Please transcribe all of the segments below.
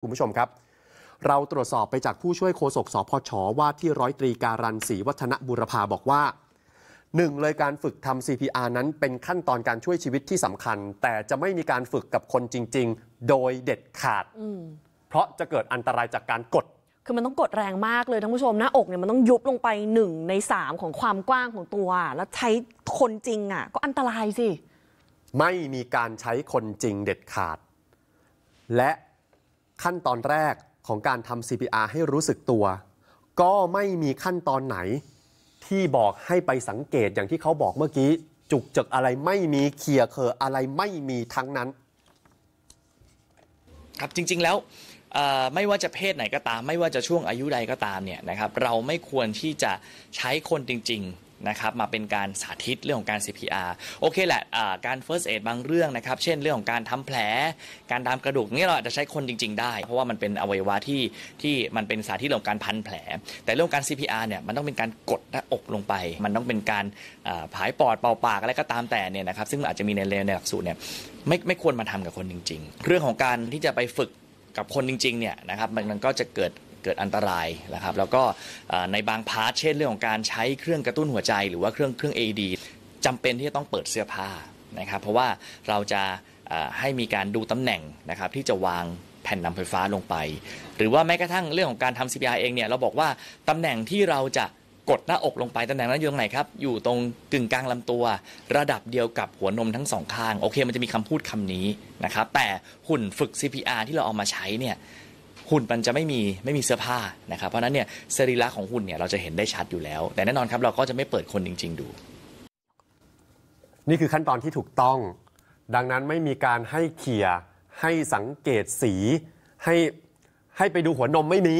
คุณผู้ชมครับ เราตรวจสอบไปจากผู้ช่วยโฆษกสพช ว่าที่ร้อยตรีการันศรีวัฒนบุรพาบอกว่าหนึ่งเลยการฝึกทำ CPR นั้นเป็นขั้นตอนการช่วยชีวิตที่สำคัญ แต่จะไม่มีการฝึกกับคนจริง ๆ โดยเด็ดขาดเพราะจะเกิดอันตรายจากการกด คือมันต้องกดแรงมากเลยท่านผู้ชมหน้าอกเนี่ยมันต้องยุบลงไปหนึ่งในสามของความกว้างของตัว แล้วใช้คนจริงอ่ะก็อันตรายสิไม่มีการใช้คนจริงเด็ดขาด และขั้นตอนแรกของการทำ CPR ให้รู้สึกตัว ก็ไม่มีขั้นตอนไหนที่บอกให้ไปสังเกตอย่างที่เขาบอกเมื่อกี้ จุกจิกอะไรไม่มีเคลีรยเคออะไรไม่มีทั้งนั้น ครับ จริงๆแล้วไม่ว่าจะเพศไหนก็ตาม ไม่ว่าจะช่วงอายุใดก็ตามเนี่ยนะครับ เราไม่ควรที่จะใช้คนจริง ๆนะครับมาเป็นการสาธิตเรื่องของการ CPR โอเคแหละะการ First Aid บางเรื่องนะครับเช่นเรื่องของการทำแผล การดามกระดูกนี่เราอาจจะใช้คนจริง ๆ ได้ เพราะว่ามันเป็นอวัยวะที่ที่มันเป็นสาธิตเรื่องการพันแผล แต่เรื่องการ CPR เนี่ยมันต้องเป็นการกดหน้าอกลงไป มันต้องเป็นการผายปอดเป่าปากอะไรก็ตามแต่เนี่ยนะครับซึ่งอาจจะมีในเรียนในหลักสูตรเนี่ยไม่ไม่ควรมาทำกับคนจริงๆ เรื่องของการที่จะไปฝึกกับคนจริงๆเนี่ยนะครับมันก็จะเกิดเกิดอันตรายนะครับ แล้วก็ในบางพาร์ทเช่นเรื่องของการใช้เครื่องกระตุ้นหัวใจ หรือว่าเครื่องเครื่อง a d จำเป็นที่จะต้องเปิดเสื้อผ้านะครับเพราะว่าเราจะให้มีการดูตำแหน่งนะครับที่จะวางแผ่นนำไฟฟ้าลงไป หรือว่าแม้กระทั่งเรื่องของการทำ CPR เองเนี่ยเราบอกว่าตำแหน่งที่เราจะกดหน้าอกลงไปตำแหน่งนั้นอยู่ตรงไหนครับอยู่ตรงกึ่งกลางลำตัว ระดับเดียวกับหัวนมทั้งสองข้างโอเคมันจะมีคำพูดคำนี้นะครับแต่หุ่นฝึก CPR ที่เราเอามาใช้เนี่ยหุ่นมันจะไม่มีไม่มีเสื้อผ้านะครับ เพราะนั้นเนี่ยสรีระของหุ่นเนี่ยเราจะเห็นได้ชัดอยู่แล้ว แต่แน่นอนครับ เราก็จะไม่เปิดคนจริง ๆ ดู นี่คือขั้นตอนที่ถูกต้องดังนั้นไม่มีการให้เขี่ยให้สังเกตสี ให้ให้ไปดูหัวนมไม่มี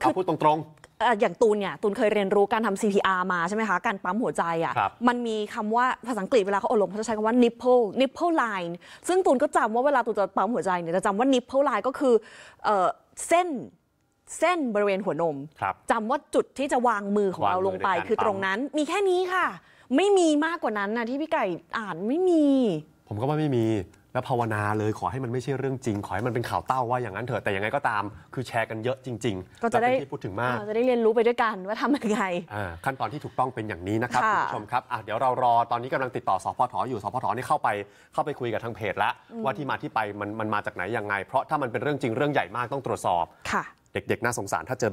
เขาพูดตรงๆอย่างตูนเนี่ยตูนเคยเรียนรู้การทำ CPR มาใช่ไหมคะการปั๊มหัวใจอะอ่ะมันมีคำว่าภาษาอังกฤษเวลาเขาอบรมเขาจะใช้คำว่า nipple nipple line ซึ่งตูนก็จำว่าเวลาตูนจะปั๊มหัวใจเนี่ยจะจำว่า nipple line ก็คือเออเส้น เส้นบริเวณหัวนมจำจำว่าจุดที่จะวางมือของเราลงไปคือตรงนั้นมีแค่นี้ค่ะ ไม่มีมากกว่านั้นนะที่พี่ไก่อ่านไม่มี ผมก็ว่าไม่มีและภาวนาเลยขอให้มันไม่ใช่เรื่องจริง ขอให้มันเป็นข่าวเต้าว่าอย่างนั้นเถอะ แต่ยังไงก็ตาม คือแชร์กันเยอะจริงๆก็จะได้ที่พูดถึงมากจะได้เรียนรู้ไปด้วยกันว่าทำยังไงขั้นตอนที่ถูกต้องเป็นอย่างนี้นะครับคุณผู้ชมครับเดี๋ยวเรารอตอนนี้กำลังติดต่อสพทอยู่สพทนี่เข้าไปเข้าไปคุยกับทางเพจละว่าที่มาที่ไปมันมันมาจากไหนยังไงเพราะถ้ามันเป็นเรื่องจริงเรื่องใหญ่มากต้องตรวจสอบเด็กๆน่าสงสารถ้าเจอ